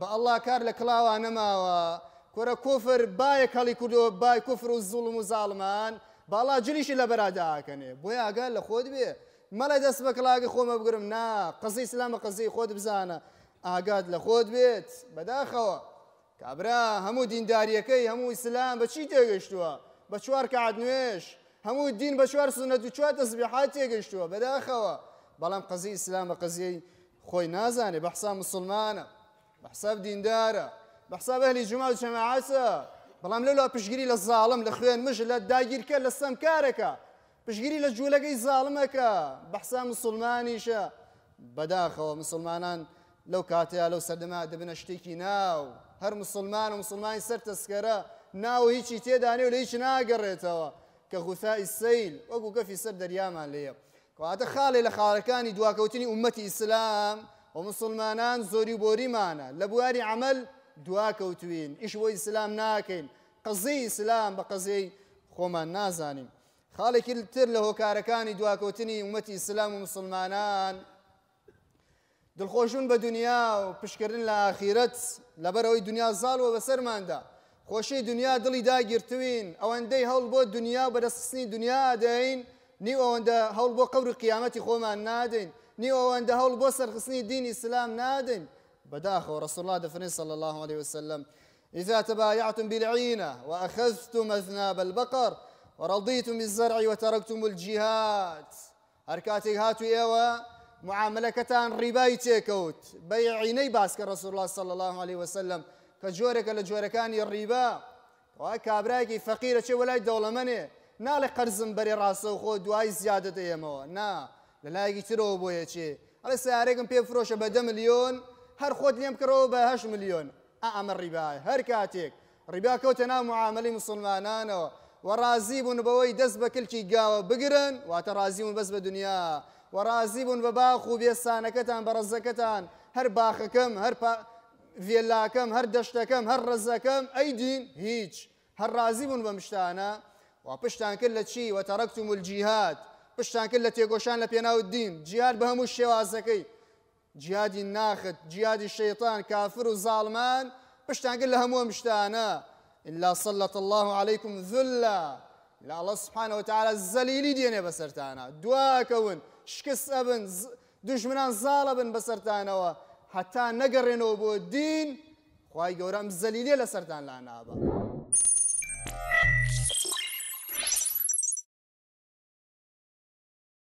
بە ئەللا کار لە کلاوە نەماوە کۆرە کۆفر باە کەڵی کوردەوە بای کفر و زوڵم و زاڵمان باڵا جلیشی لە بەراداکەنێ بۆی ئاگا لە خۆت بێ مەڵە دەست بە کلاگە خۆمە بگرم نا قزی سلامە قزی خۆت بزانە ئاگات لە خۆت بێت بەداخەوە کابرا هەموو دینداریەکەی هەموو ئیسلام بەچی تێگەشتووە بە چوار کەعات نوێش هەموو دین بە چوار سنەت و چوار تەسبیحات تێگەشتووە بەداخەوە بەڵام قزی ئیسلام بە قزیەی خۆی نازانێ بەحسا مسلمانە بحساب دينداره بحساب اهل حساب ئەهلی جوما و جەماعەسە بەڵام لەلا پشگیری لە زاڵم لە خوێن مژ لە داگیرکە لە سەمکارەکە پشگیری لە جوولەکەی زاڵمەکە بە لو مسلمانیشە بەداخەوە مسلمانان لەو ناو هر مسلمان ومسلمان سر تسكرا ناو هيشي تيداني و لە هیچ كغثاء السيل وكوكا في وەکو گەفی سەر دەریامان خالي لخالكاني خاڵێ امتي خاڵەکانی و مسلمانان زۆری بۆریمانە لە بواری عمل دواکەوتوین ئیش بۆ ئیسلام ناکەین قزەی ئیسلام بە قزەی خۆمان نازانین خاڵێکی تر لە هۆکارەکانی دواکەوتنی ومەتی ئیسلام و مسلمانان دڵخۆشون بە دنیا و پشکردن لە ئاخیرەت لەبەرەوەی دنیا زاڵەوە بەسەرماندا خۆشی دنیا دڵی داگیرتوین ئەوەندەی هەڵ بۆ دنیا بەدەستنی دنیا دەین نی ئەوەندە هەڵ بۆ قەور قیامەتی خۆمان نادەین نيو نی هول هەوڵ خصني دين اسلام نادن بداخو رسول الله دەفرین صلى الله عليه وسلم إذا تبايعتم بالعينة وأخذتم أذناب البقر ورضيتم بالزرع وتركتم الجهاد هەرکاتێک هاتو ئێوە معاملەکەتان ڕیبای تێکەوت بەی عینەی باسکە ڕسول الله صلى الله عليه وسلم كجورك لجوركاني الربا جۆرەکانی فقيرة وا کابراایکی فەقیرە چێ وەلای دەوڵەمەنێ ناڵێ قەرزم بەری ڕاستە و خۆ نا. لە لایەکی ترەوە بۆ یەچێ ئەڵێ سارێکم پێ فرۆشە بە دە میلیۆن هەر خۆت لێم کڕەوە بە هەش میلیۆن ئەمە ڕیبای هەر کاتێک ڕیبا کەوتە ناو معاملی مسلمانانەوە وەڕازی بوون بەوەی دەست بە کلکی گاوە بگرن واتە ڕازی بوون بەس بە دنیا وەڕازی بوون بە باخ و بێستانەکەتان بە ڕزەکەتان هەر باخەکەم هەر ڤێلاکەم هەر هر هەر ڕزەکەم ئەیدین هیچ هەر ڕازی بوون بە مشتانە و پشتان کرد چی پشتان کرد لە تێگۆشان لە پێناوت دین جیاد بە هەموو شێوازەکەی جیادی ناخت جیادی شەیطان کافر و زاڵمان پشتانگر لە هەموو مشتانە إلا صلت الله عليكم ذلا لا الله سبحانه وتعالى الزليلي دينه بسرتانا دواكون شكس ابن دشمنان زالبن بسرتانا حتى نقرنوا بو الدين خواهي قورا زليلي لسرتان لا